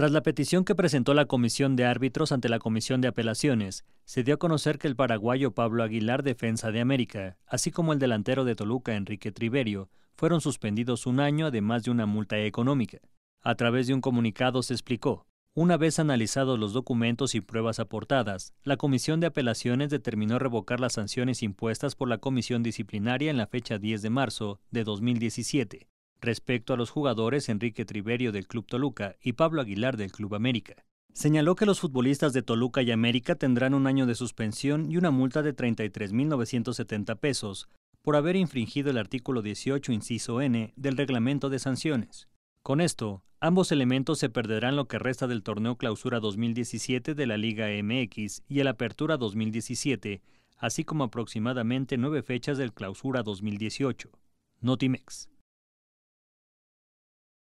Tras la petición que presentó la Comisión de Árbitros ante la Comisión de Apelaciones, se dio a conocer que el paraguayo Pablo Aguilar, defensa de América, así como el delantero de Toluca, Enrique Triberio, fueron suspendidos un año además de una multa económica. A través de un comunicado se explicó, una vez analizados los documentos y pruebas aportadas, la Comisión de Apelaciones determinó revocar las sanciones impuestas por la Comisión Disciplinaria en la fecha 10 de marzo de 2017 respecto a los jugadores Enrique Triverio del Club Toluca y Pablo Aguilar del Club América. Señaló que los futbolistas de Toluca y América tendrán un año de suspensión y una multa de 33.970 pesos por haber infringido el artículo 18, inciso N, del reglamento de sanciones. Con esto, ambos elementos se perderán lo que resta del torneo Clausura 2017 de la Liga MX y el Apertura 2017, así como aproximadamente nueve fechas del Clausura 2018. Notimex.